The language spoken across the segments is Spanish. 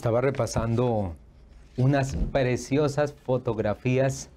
estaba repasando unas preciosas fotografías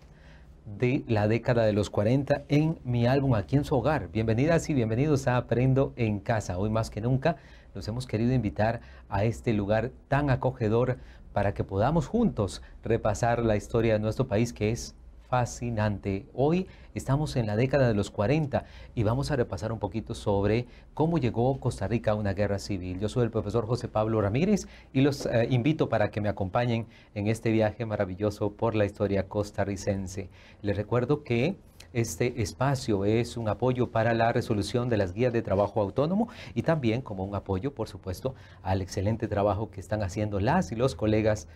de la década de los 40 en mi álbum aquí en su hogar. Bienvenidas y bienvenidos a Aprendo en Casa. Hoy más que nunca nos hemos querido invitar a este lugar tan acogedor para que podamos juntos repasar la historia de nuestro país que es fascinante. Hoy estamos en la década de los 40 y vamos a repasar un poquito sobre cómo llegó Costa Rica a una guerra civil. Yo soy el profesor José Pablo Ramírez y los eh, invito para que me acompañen en este viaje maravilloso por la historia costarricense. Les recuerdo que... Este espacio es un apoyo para la resolución de las guías de trabajo autónomo y también como un apoyo, por supuesto, al excelente trabajo que están haciendo las y los colegas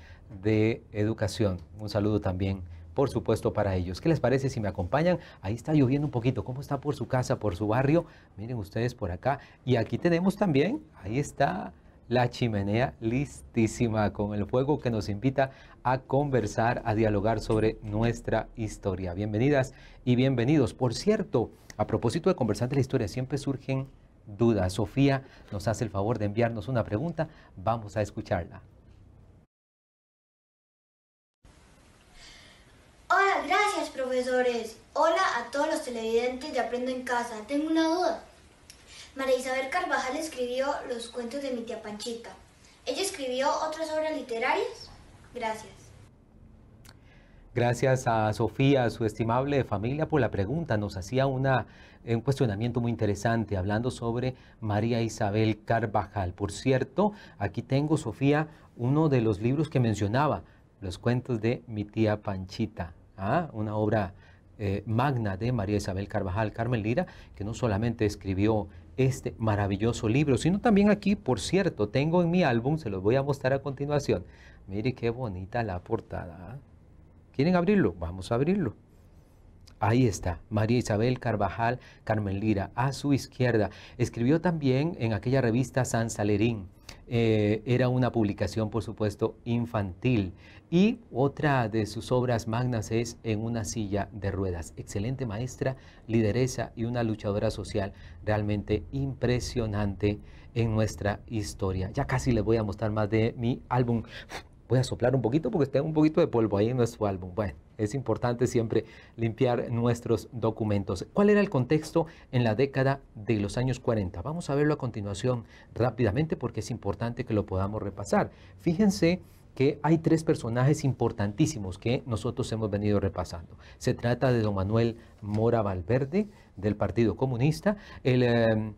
de educación. Un saludo también por supuesto, para ellos. ¿Qué les parece si me acompañan? Ahí está lloviendo un poquito. ¿Cómo está por su casa, por su barrio? Miren ustedes por acá. Y aquí tenemos también, ahí está la chimenea listísima con el fuego que nos invita a conversar, a dialogar sobre nuestra historia. Bienvenidas y bienvenidos. Por cierto, a propósito de conversar de la historia, siempre surgen dudas. Sofía nos hace el favor de enviarnos una pregunta. Vamos a escucharla. profesores. Hola a todos los televidentes de Aprendo en Casa. Tengo una duda. María Isabel Carvajal escribió los cuentos de mi tía Panchita. ¿Ella escribió otras obras literarias? Gracias. Gracias a Sofía, a su estimable familia, por la pregunta. Nos hacía un cuestionamiento muy interesante hablando sobre María Isabel Carvajal. Por cierto, aquí tengo, Sofía, uno de los libros que mencionaba, los cuentos de mi tía Panchita una obra eh, magna de María Isabel Carvajal Carmen Lira, que no solamente escribió este maravilloso libro, sino también aquí, por cierto, tengo en mi álbum, se los voy a mostrar a continuación. Mire qué bonita la portada. ¿Quieren abrirlo? Vamos a abrirlo. Ahí está, María Isabel Carvajal Carmen Lira, a su izquierda. Escribió también en aquella revista San Salerín. Eh, era una publicación, por supuesto, infantil. Y otra de sus obras magnas es En una silla de ruedas. Excelente maestra, lideresa y una luchadora social realmente impresionante en nuestra historia. Ya casi les voy a mostrar más de mi álbum voy a soplar un poquito porque está un poquito de polvo ahí en nuestro álbum. Bueno, es importante siempre limpiar nuestros documentos. ¿Cuál era el contexto en la década de los años 40? Vamos a verlo a continuación rápidamente porque es importante que lo podamos repasar. Fíjense que hay tres personajes importantísimos que nosotros hemos venido repasando. Se trata de don Manuel Mora Valverde, del Partido Comunista, el... Em,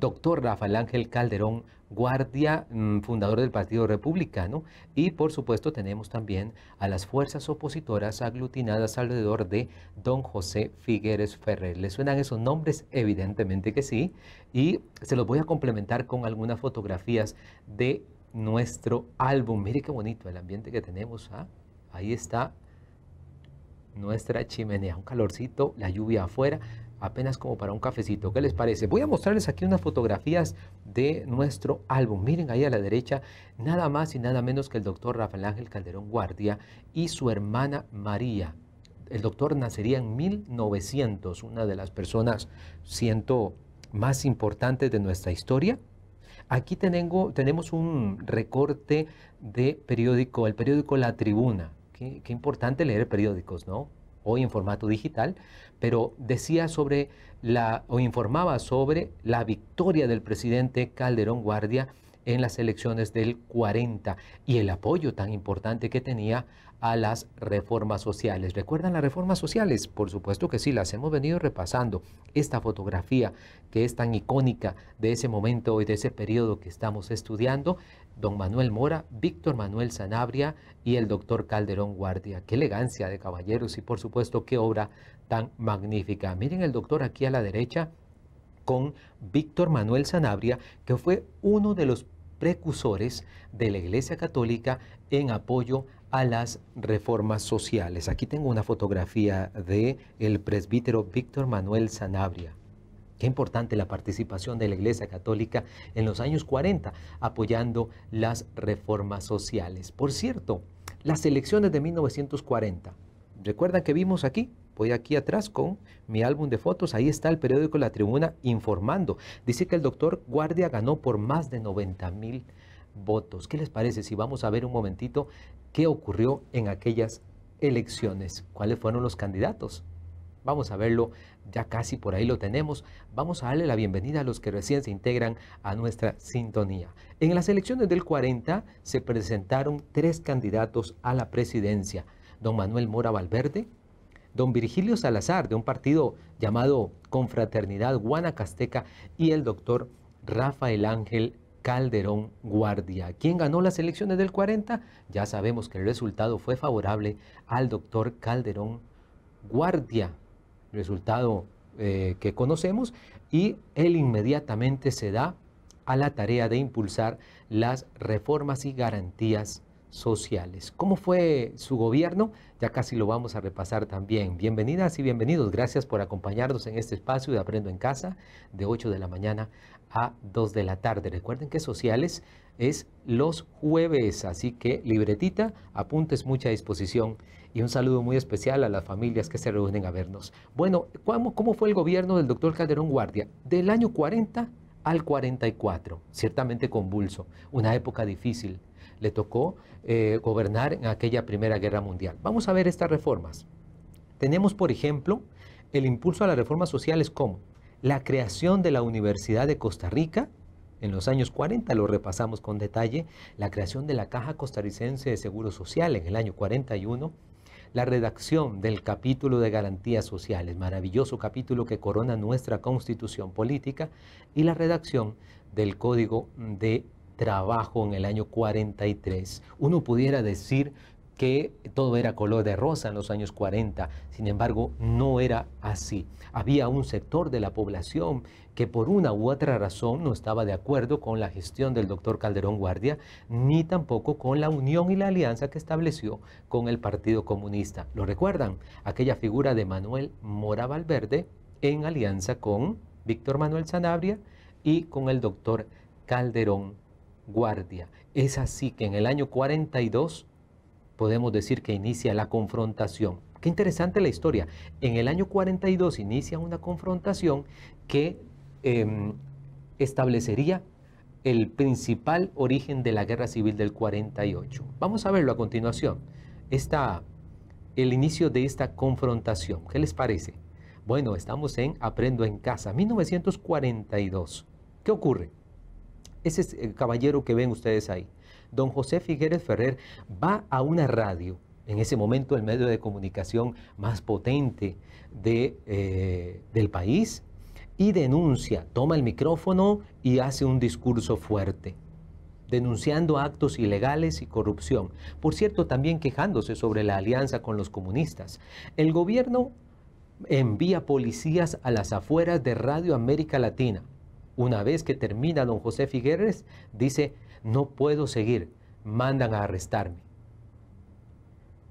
doctor Rafael Ángel Calderón, guardia mm, fundador del Partido Republicano, y por supuesto tenemos también a las fuerzas opositoras aglutinadas alrededor de don José Figueres Ferrer. ¿Le suenan esos nombres? Evidentemente que sí, y se los voy a complementar con algunas fotografías de nuestro álbum. Mire qué bonito el ambiente que tenemos. ¿ah? Ahí está nuestra chimenea, un calorcito, la lluvia afuera apenas como para un cafecito. ¿Qué les parece? Voy a mostrarles aquí unas fotografías de nuestro álbum. Miren ahí a la derecha, nada más y nada menos que el doctor Rafael Ángel Calderón Guardia y su hermana María. El doctor nacería en 1900, una de las personas, siento, más importantes de nuestra historia. Aquí tenemos un recorte de periódico, el periódico La Tribuna. qué importante leer periódicos, ¿no? hoy en formato digital, pero decía sobre la, o informaba sobre la victoria del presidente Calderón Guardia en las elecciones del 40 y el apoyo tan importante que tenía a las reformas sociales. ¿Recuerdan las reformas sociales? Por supuesto que sí, las hemos venido repasando. Esta fotografía que es tan icónica de ese momento y de ese periodo que estamos estudiando don Manuel Mora, Víctor Manuel Sanabria y el doctor Calderón Guardia. Qué elegancia de caballeros y por supuesto qué obra tan magnífica. Miren el doctor aquí a la derecha con Víctor Manuel Sanabria, que fue uno de los precursores de la Iglesia Católica en apoyo a las reformas sociales. Aquí tengo una fotografía de el presbítero Víctor Manuel Sanabria. Qué importante la participación de la Iglesia Católica en los años 40 apoyando las reformas sociales. Por cierto, las elecciones de 1940. ¿Recuerdan que vimos aquí? Voy aquí atrás con mi álbum de fotos. Ahí está el periódico La Tribuna informando. Dice que el doctor Guardia ganó por más de 90 mil votos. ¿Qué les parece si vamos a ver un momentito qué ocurrió en aquellas elecciones? ¿Cuáles fueron los candidatos? Vamos a verlo, ya casi por ahí lo tenemos. Vamos a darle la bienvenida a los que recién se integran a nuestra sintonía. En las elecciones del 40 se presentaron tres candidatos a la presidencia. Don Manuel Mora Valverde, don Virgilio Salazar, de un partido llamado Confraternidad Guanacasteca, y el doctor Rafael Ángel Calderón Guardia. ¿Quién ganó las elecciones del 40? Ya sabemos que el resultado fue favorable al doctor Calderón Guardia resultado eh, que conocemos, y él inmediatamente se da a la tarea de impulsar las reformas y garantías sociales. ¿Cómo fue su gobierno? Ya casi lo vamos a repasar también. Bienvenidas y bienvenidos. Gracias por acompañarnos en este espacio de Aprendo en Casa de 8 de la mañana a 2 de la tarde. Recuerden que sociales es los jueves. Así que libretita, apuntes mucha disposición y un saludo muy especial a las familias que se reúnen a vernos. Bueno, ¿cómo, fue el gobierno del doctor Calderón Guardia? Del año 40 al 44, ciertamente convulso, una época difícil. Le tocó eh, gobernar en aquella Primera Guerra Mundial. Vamos a ver estas reformas. Tenemos, por ejemplo, el impulso a las reformas sociales como la creación de la Universidad de Costa Rica, en los años 40, lo repasamos con detalle, la creación de la Caja Costarricense de Seguro Social en el año 41, la redacción del capítulo de garantías sociales, maravilloso capítulo que corona nuestra constitución política, y la redacción del Código de Trabajo en el año 43. Uno pudiera decir que todo era color de rosa en los años 40, sin embargo, no era así. Había un sector de la población que por una u otra razón no estaba de acuerdo con la gestión del doctor Calderón Guardia, ni tampoco con la unión y la alianza que estableció con el Partido Comunista. ¿Lo recuerdan? Aquella figura de Manuel Mora Valverde en alianza con Víctor Manuel Sanabria y con el doctor Calderón Guardia. Es así que en el año 42 podemos decir que inicia la confrontación. Qué interesante la historia. En el año 42 inicia una confrontación que Em, establecería el principal origen de la Guerra Civil del 48. Vamos a verlo a continuación. Esta, el inicio de esta confrontación. ¿Qué les parece? Bueno, estamos en Aprendo en Casa, 1942. ¿Qué ocurre? Ese es el caballero que ven ustedes ahí, don José Figueres Ferrer, va a una radio, en ese momento el medio de comunicación más potente de, eh, del país, y denuncia, toma el micrófono y hace un discurso fuerte, denunciando actos ilegales y corrupción. Por cierto, también quejándose sobre la alianza con los comunistas. El gobierno envía policías a las afueras de Radio América Latina. Una vez que termina don José Figueres, dice, no puedo seguir, mandan a arrestarme.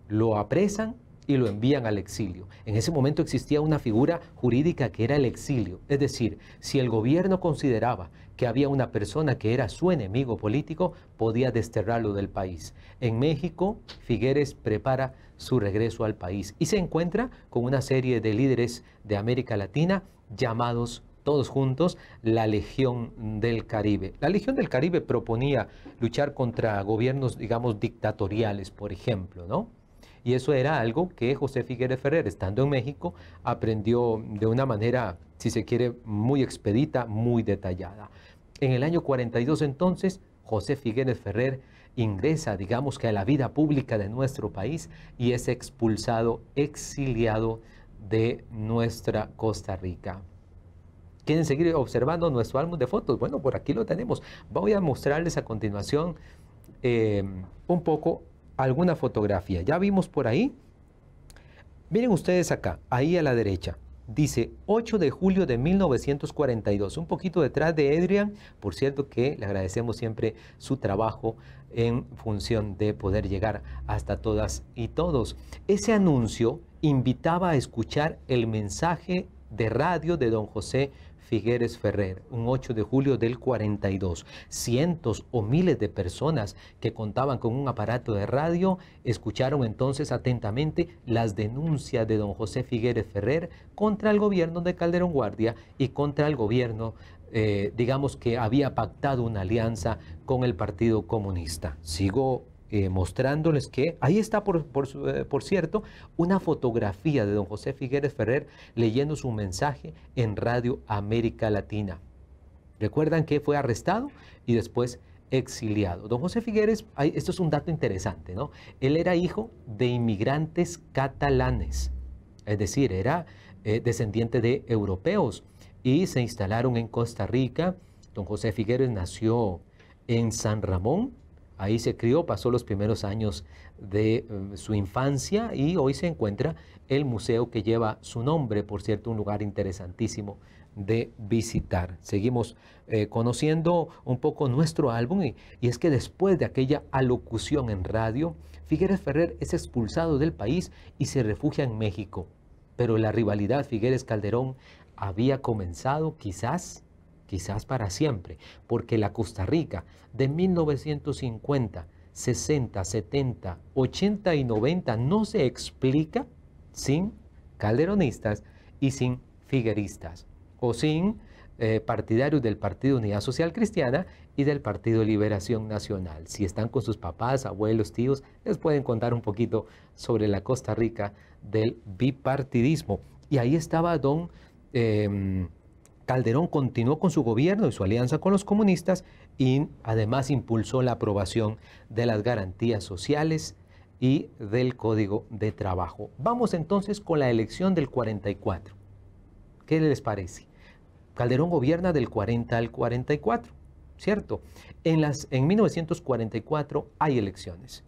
Lo apresan y lo envían al exilio. En ese momento existía una figura jurídica que era el exilio, es decir, si el gobierno consideraba que había una persona que era su enemigo político, podía desterrarlo del país. En México, Figueres prepara su regreso al país y se encuentra con una serie de líderes de América Latina llamados todos juntos la Legión del Caribe. La Legión del Caribe proponía luchar contra gobiernos, digamos, dictatoriales, por ejemplo, ¿no? Y eso era algo que José Figueres Ferrer, estando en México, aprendió de una manera, si se quiere, muy expedita, muy detallada. En el año 42 entonces, José Figueres Ferrer ingresa, digamos que a la vida pública de nuestro país y es expulsado, exiliado de nuestra Costa Rica. ¿Quieren seguir observando nuestro álbum de fotos? Bueno, por aquí lo tenemos. Voy a mostrarles a continuación eh, un poco alguna fotografía. Ya vimos por ahí. Miren ustedes acá, ahí a la derecha. Dice 8 de julio de 1942, un poquito detrás de Adrian, por cierto que le agradecemos siempre su trabajo en función de poder llegar hasta todas y todos. Ese anuncio invitaba a escuchar el mensaje de radio de don José Figueres Ferrer, un 8 de julio del 42. Cientos o miles de personas que contaban con un aparato de radio escucharon entonces atentamente las denuncias de don José Figueres Ferrer contra el gobierno de Calderón Guardia y contra el gobierno eh, digamos que había pactado una alianza con el Partido Comunista. Sigo eh, mostrándoles que ahí está, eh, por, cierto, una fotografía de don José Figueres Ferrer leyendo su mensaje en Radio América Latina. Recuerdan que fue arrestado y después exiliado. Don José Figueres, esto es un dato interesante, ¿no? Él era hijo de inmigrantes catalanes, es decir, era eh, descendiente de europeos y se instalaron en Costa Rica. Don José Figueres nació en San Ramón, Ahí se crió, pasó los primeros años de em, su infancia y hoy se encuentra el museo que lleva su nombre, por cierto, un lugar interesantísimo de visitar. Seguimos eh, conociendo un poco nuestro álbum y, es que después de aquella alocución en radio, Figueres Ferrer es expulsado del país y se refugia en México. Pero la rivalidad Figueres-Calderón había comenzado quizás quizás para siempre, porque la Costa Rica de 1950, 60, 70, 80 y 90 no se explica sin calderonistas y sin figueristas, o sin eh, partidarios del Partido Unidad Social Cristiana y del Partido Liberación Nacional. Si están con sus papás, abuelos, tíos, les pueden contar un poquito sobre la Costa Rica del bipartidismo. Y ahí estaba don em, Calderón continuó con su gobierno y su alianza con los comunistas y además impulsó la aprobación de las garantías sociales y del Código de Trabajo. Vamos entonces con la elección del 44. ¿Qué les parece? Calderón gobierna del 40 al 44, ¿cierto? En, las, en 1944 hay elecciones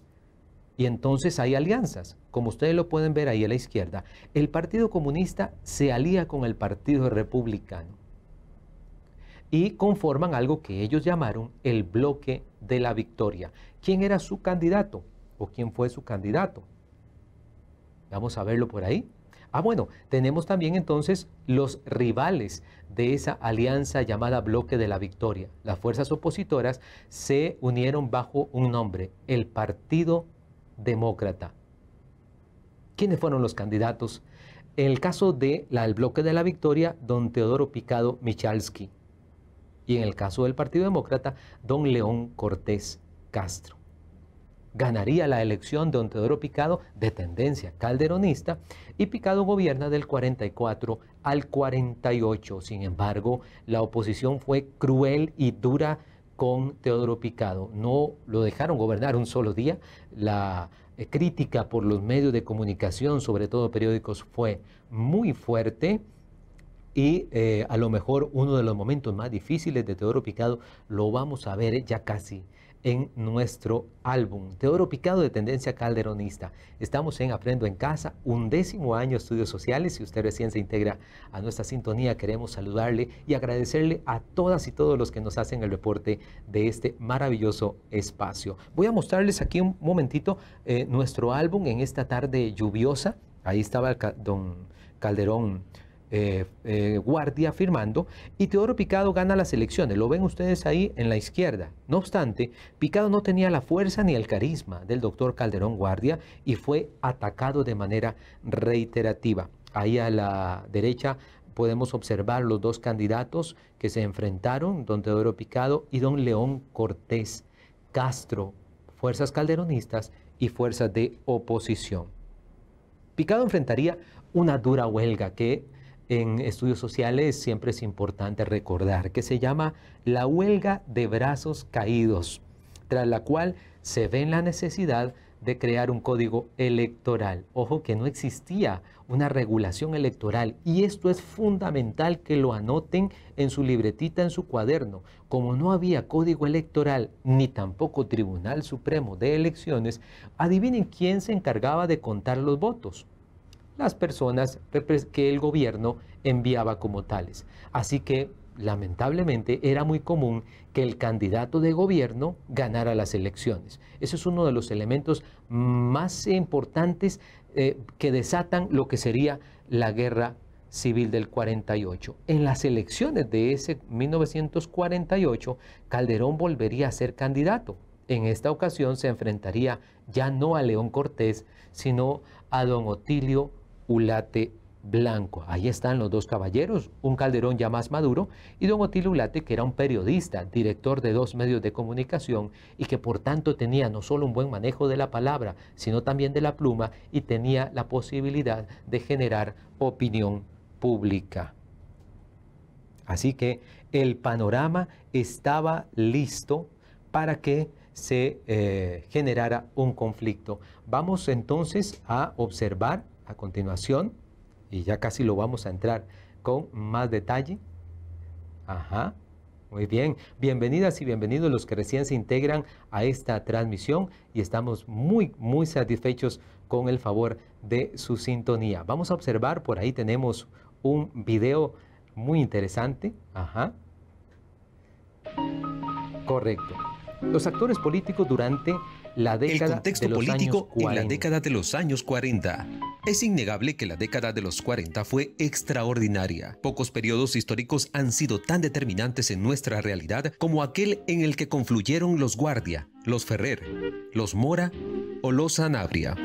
y entonces hay alianzas. Como ustedes lo pueden ver ahí a la izquierda, el Partido Comunista se alía con el Partido Republicano y conforman algo que ellos llamaron el bloque de la victoria. ¿Quién era su candidato o quién fue su candidato? Vamos a verlo por ahí. Ah, bueno, tenemos también entonces los rivales de esa alianza llamada Bloque de la Victoria. Las fuerzas opositoras se unieron bajo un nombre, el Partido Demócrata. ¿Quiénes fueron los candidatos? En el caso del Bloque de la Victoria, don Teodoro Picado Michalski y en el caso del Partido Demócrata, don León Cortés Castro. Ganaría la elección don Teodoro Picado de tendencia calderonista y Picado gobierna del 44 al 48. Sin embargo, la oposición fue cruel y dura con Teodoro Picado. No lo dejaron gobernar un solo día. La eh, crítica por los medios de comunicación, sobre todo periódicos, fue muy fuerte y eh, a lo mejor uno de los momentos más difíciles de Teodoro Picado lo vamos a ver ya casi en nuestro álbum. Teodoro Picado de tendencia calderonista. Estamos en Aprendo en Casa, undécimo año estudios sociales. Si usted recién se integra a nuestra sintonía, queremos saludarle y agradecerle a todas y todos los que nos hacen el reporte de este maravilloso espacio. Voy a mostrarles aquí un momentito eh, nuestro álbum en esta tarde lluviosa. Ahí estaba el don Calderón eh, eh, guardia firmando y Teodoro Picado gana las elecciones. Lo ven ustedes ahí en la izquierda. No obstante, Picado no tenía la fuerza ni el carisma del doctor Calderón Guardia y fue atacado de manera reiterativa. Ahí a la derecha podemos observar los dos candidatos que se enfrentaron, don Teodoro Picado y don León Cortés Castro, fuerzas calderonistas y fuerzas de oposición. Picado enfrentaría una dura huelga que en estudios sociales siempre es importante recordar, que se llama la huelga de brazos caídos, tras la cual se ve la necesidad de crear un código electoral. Ojo que no existía una regulación electoral y esto es fundamental que lo anoten en su libretita, en su cuaderno. Como no había código electoral ni tampoco Tribunal Supremo de Elecciones, adivinen quién se encargaba de contar los votos las personas que el gobierno enviaba como tales. Así que, lamentablemente, era muy común que el candidato de gobierno ganara las elecciones. Ese es uno de los elementos más importantes eh, que desatan lo que sería la guerra civil del 48. En las elecciones de ese 1948, Calderón volvería a ser candidato. En esta ocasión se enfrentaría ya no a León Cortés, sino a don Otilio Ulate Blanco. Ahí están los dos caballeros, un Calderón ya más maduro y don Otilio Ulate, que era un periodista, director de dos medios de comunicación y que por tanto tenía no solo un buen manejo de la palabra, sino también de la pluma y tenía la posibilidad de generar opinión pública. Así que el panorama estaba listo para que se eh, generara un conflicto. Vamos entonces a observar a continuación, y ya casi lo vamos a entrar con más detalle. Ajá, muy bien. Bienvenidas y bienvenidos los que recién se integran a esta transmisión y estamos muy, muy satisfechos con el favor de su sintonía. Vamos a observar, por ahí tenemos un video muy interesante. Ajá. Correcto. Los actores políticos durante la década el contexto político en la década de los años 40. Es innegable que la década de los 40 fue extraordinaria. Pocos periodos históricos han sido tan determinantes en nuestra realidad como aquel en el que confluyeron los Guardia, los Ferrer, los Mora o los Sanabria.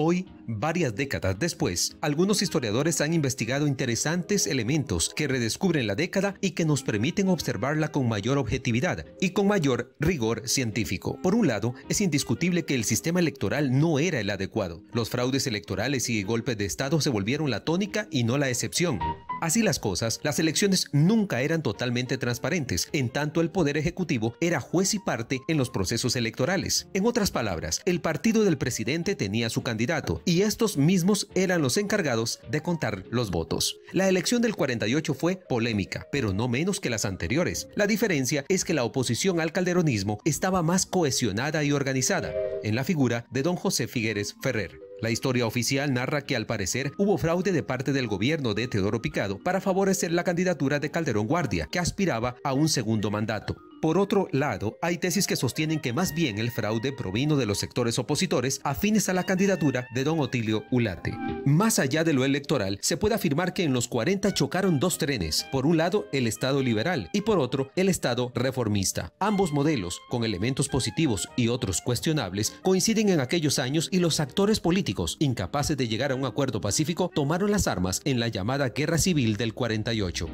Hoy, varias décadas después, algunos historiadores han investigado interesantes elementos que redescubren la década y que nos permiten observarla con mayor objetividad y con mayor rigor científico. Por un lado, es indiscutible que el sistema electoral no era el adecuado. Los fraudes electorales y golpes de Estado se volvieron la tónica y no la excepción. Así las cosas, las elecciones nunca eran totalmente transparentes, en tanto el Poder Ejecutivo era juez y parte en los procesos electorales. En otras palabras, el partido del presidente tenía su candidato y estos mismos eran los encargados de contar los votos. La elección del 48 fue polémica, pero no menos que las anteriores. La diferencia es que la oposición al calderonismo estaba más cohesionada y organizada, en la figura de don José Figueres Ferrer. La historia oficial narra que al parecer hubo fraude de parte del gobierno de Teodoro Picado para favorecer la candidatura de Calderón Guardia, que aspiraba a un segundo mandato. Por otro lado, hay tesis que sostienen que más bien el fraude provino de los sectores opositores afines a la candidatura de don Otilio Ulate. Más allá de lo electoral, se puede afirmar que en los 40 chocaron dos trenes, por un lado el Estado liberal y por otro el Estado reformista. Ambos modelos, con elementos positivos y otros cuestionables, coinciden en aquellos años y los actores políticos, incapaces de llegar a un acuerdo pacífico, tomaron las armas en la llamada Guerra Civil del 48.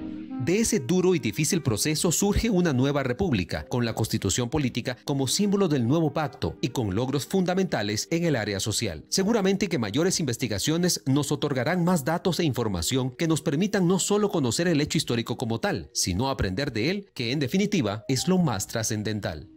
De ese duro y difícil proceso surge una nueva república, con la constitución política como símbolo del nuevo pacto y con logros fundamentales en el área social. Seguramente que mayores investigaciones nos otorgarán más datos e información que nos permitan no solo conocer el hecho histórico como tal, sino aprender de él, que en definitiva es lo más trascendental.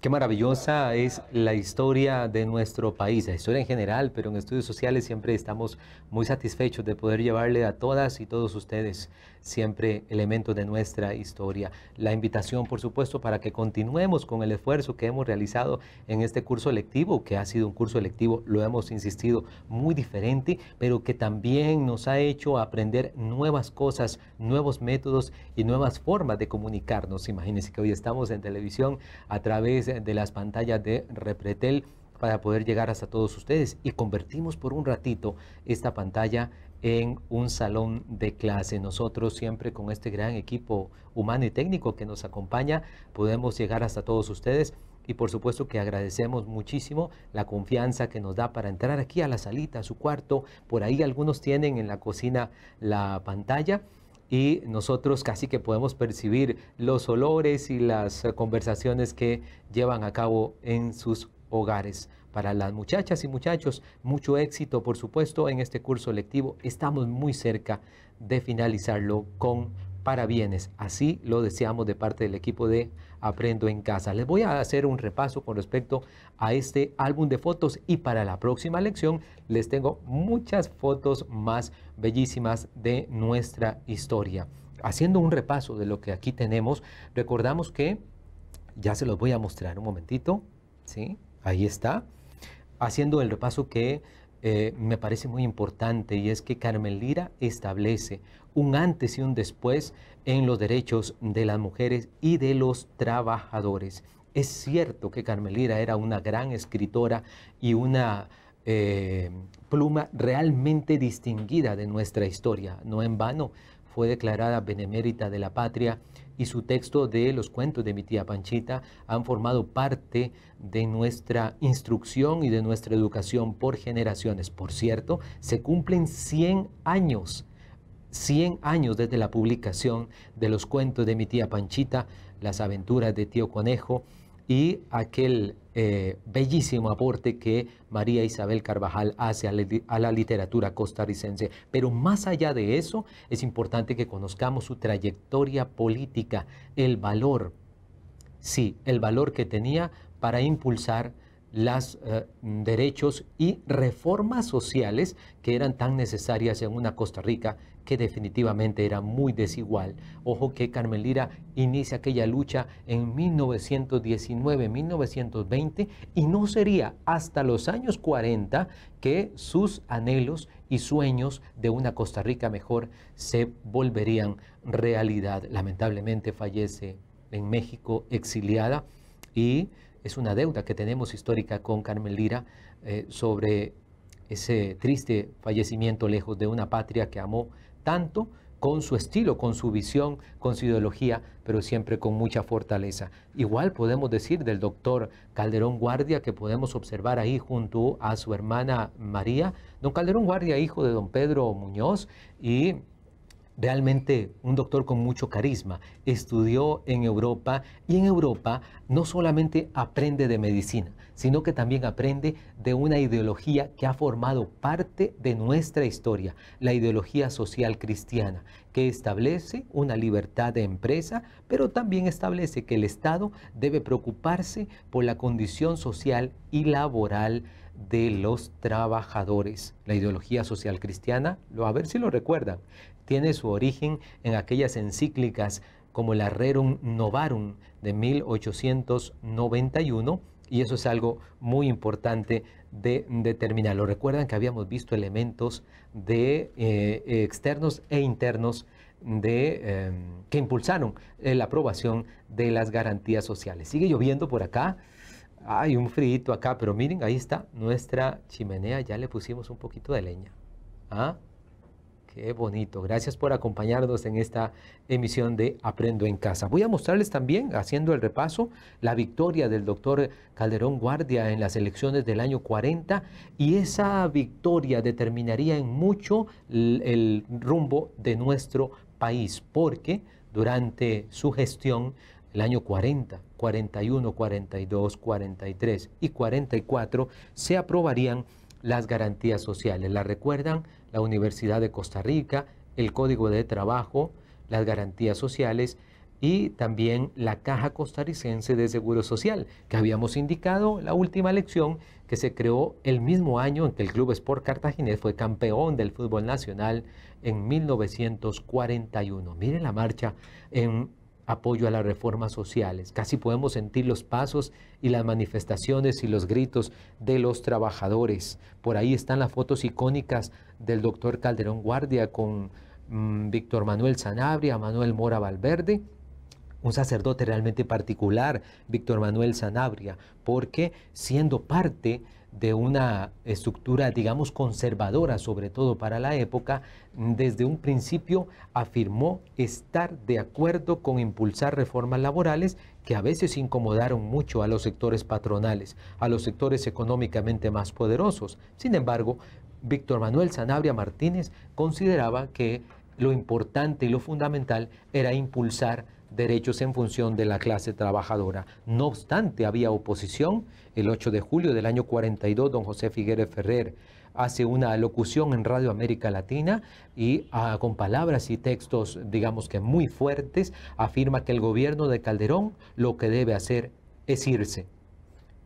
Qué maravillosa es la historia de nuestro país, la historia en general, pero en estudios sociales siempre estamos muy satisfechos de poder llevarle a todas y todos ustedes siempre elementos de nuestra historia. La invitación, por supuesto, para que continuemos con el esfuerzo que hemos realizado en este curso electivo que ha sido un curso electivo lo hemos insistido, muy diferente, pero que también nos ha hecho aprender nuevas cosas, nuevos métodos y nuevas formas de comunicarnos. Imagínense que hoy estamos en televisión a través de las pantallas de Repretel para poder llegar hasta todos ustedes y convertimos por un ratito esta pantalla en un salón de clase. Nosotros siempre con este gran equipo humano y técnico que nos acompaña podemos llegar hasta todos ustedes y por supuesto que agradecemos muchísimo la confianza que nos da para entrar aquí a la salita, a su cuarto. Por ahí algunos tienen en la cocina la pantalla y nosotros casi que podemos percibir los olores y las conversaciones que llevan a cabo en sus hogares. Para las muchachas y muchachos, mucho éxito, por supuesto, en este curso lectivo. Estamos muy cerca de finalizarlo con parabienes. Así lo deseamos de parte del equipo de Aprendo en Casa. Les voy a hacer un repaso con respecto a este álbum de fotos y para la próxima lección les tengo muchas fotos más bellísimas de nuestra historia. Haciendo un repaso de lo que aquí tenemos, recordamos que, ya se los voy a mostrar un momentito, ¿sí? ahí está, haciendo el repaso que eh, me parece muy importante y es que Carmelira Lira establece un antes y un después en los derechos de las mujeres y de los trabajadores. Es cierto que Carmelira Lira era una gran escritora y una eh, pluma realmente distinguida de nuestra historia. No en vano fue declarada benemérita de la patria y su texto de los cuentos de mi tía Panchita han formado parte de nuestra instrucción y de nuestra educación por generaciones. Por cierto, se cumplen 100 años 100 años desde la publicación de los cuentos de mi tía Panchita, las aventuras de tío Conejo, y aquel eh, bellísimo aporte que María Isabel Carvajal hace a la, literatura costarricense. Pero más allá de eso, es importante que conozcamos su trayectoria política, el valor, sí, el valor que tenía para impulsar los eh, derechos y reformas sociales que eran tan necesarias en una Costa Rica que definitivamente era muy desigual. Ojo que Lira inicia aquella lucha en 1919, 1920 y no sería hasta los años 40 que sus anhelos y sueños de una Costa Rica mejor se volverían realidad. Lamentablemente fallece en México exiliada y es una deuda que tenemos histórica con Carmelira Lira eh, sobre ese triste fallecimiento lejos de una patria que amó tanto con su estilo, con su visión, con su ideología, pero siempre con mucha fortaleza. Igual podemos decir del doctor Calderón Guardia que podemos observar ahí junto a su hermana María. Don Calderón Guardia, hijo de don Pedro Muñoz y realmente un doctor con mucho carisma. Estudió en Europa y en Europa no solamente aprende de medicina, sino que también aprende de una ideología que ha formado parte de nuestra historia, la ideología social cristiana, que establece una libertad de empresa, pero también establece que el Estado debe preocuparse por la condición social y laboral de los trabajadores. La ideología social cristiana, a ver si lo recuerdan, tiene su origen en aquellas encíclicas como la Rerum Novarum de 1891, y eso es algo muy importante de determinarlo. Recuerdan que habíamos visto elementos de eh, externos e internos de, em, que impulsaron eh, la aprobación de las garantías sociales. Sigue lloviendo por acá. Hay un frío acá, pero miren, ahí está nuestra chimenea. Ya le pusimos un poquito de leña. ¿Ah? Qué bonito. Gracias por acompañarnos en esta emisión de Aprendo en Casa. Voy a mostrarles también, haciendo el repaso, la victoria del doctor Calderón Guardia en las elecciones del año 40 y esa victoria determinaría en mucho el, rumbo de nuestro país, porque durante su gestión, el año 40, 41, 42, 43 y 44, se aprobarían las garantías sociales. ¿La recuerdan? la Universidad de Costa Rica, el Código de Trabajo, las garantías sociales y también la Caja Costarricense de Seguro Social, que habíamos indicado la última lección que se creó el mismo año en que el Club Sport Cartaginés fue campeón del fútbol nacional en 1941. Miren la marcha en apoyo a las reformas sociales. Casi podemos sentir los pasos y las manifestaciones y los gritos de los trabajadores. Por ahí están las fotos icónicas del doctor Calderón Guardia con mm, Víctor Manuel Sanabria, Manuel Mora Valverde. Un sacerdote realmente particular, Víctor Manuel Sanabria, porque siendo parte de una estructura, digamos, conservadora, sobre todo para la época, desde un principio afirmó estar de acuerdo con impulsar reformas laborales que a veces incomodaron mucho a los sectores patronales, a los sectores económicamente más poderosos. Sin embargo, Víctor Manuel Sanabria Martínez consideraba que lo importante y lo fundamental era impulsar derechos en función de la clase trabajadora. No obstante, había oposición. El 8 de julio del año 42, don José Figueres Ferrer hace una locución en Radio América Latina y ah, con palabras y textos, digamos que muy fuertes, afirma que el gobierno de Calderón lo que debe hacer es irse,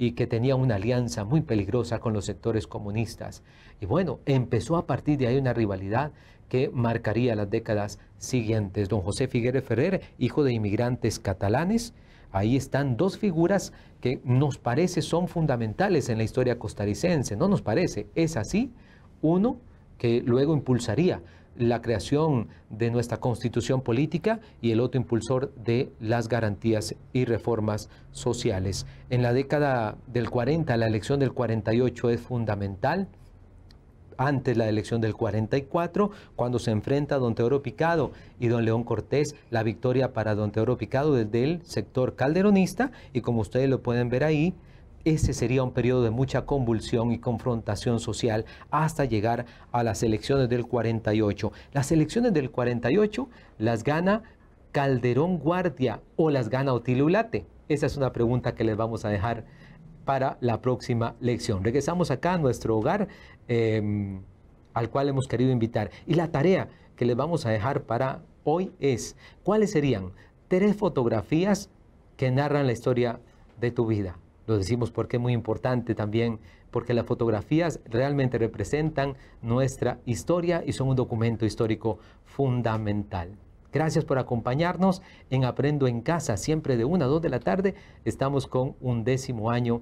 y que tenía una alianza muy peligrosa con los sectores comunistas. Y bueno, empezó a partir de ahí una rivalidad que marcaría las décadas siguientes. Don José Figueroa Ferrer, hijo de inmigrantes catalanes, ahí están dos figuras que nos parece son fundamentales en la historia costarricense, no nos parece, es así, uno que luego impulsaría la creación de nuestra constitución política y el otro impulsor de las garantías y reformas sociales. En la década del 40, la elección del 48 es fundamental antes la elección del 44, cuando se enfrenta don Teodoro Picado y don León Cortés, la victoria para don Teodoro Picado desde el sector calderonista, y como ustedes lo pueden ver ahí, ese sería un periodo de mucha convulsión y confrontación social hasta llegar a las elecciones del 48. Las elecciones del 48 las gana Calderón Guardia o las gana Otilio Ulate. Esa es una pregunta que les vamos a dejar para la próxima lección. Regresamos acá a nuestro hogar em, al cual hemos querido invitar. Y la tarea que les vamos a dejar para hoy es, ¿cuáles serían tres fotografías que narran la historia de tu vida? Lo decimos porque es muy importante también, porque las fotografías realmente representan nuestra historia y son un documento histórico fundamental. Gracias por acompañarnos en Aprendo en Casa, siempre de una a dos de la tarde. Estamos con un décimo año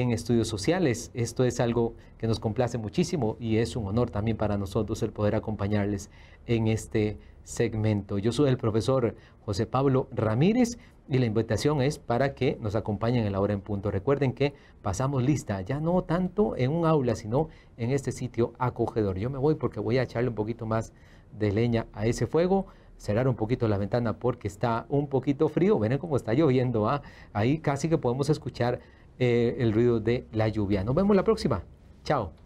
en estudios sociales. Esto es algo que nos complace muchísimo y es un honor también para nosotros el poder acompañarles en este segmento. Yo soy el profesor José Pablo Ramírez y la invitación es para que nos acompañen en la hora en punto. Recuerden que pasamos lista, ya no tanto en un aula, sino en este sitio acogedor. Yo me voy porque voy a echarle un poquito más de leña a ese fuego cerrar un poquito la ventana porque está un poquito frío. Ven cómo está lloviendo. ¿ah? Ahí casi que podemos escuchar eh, el ruido de la lluvia. Nos vemos la próxima. Chao.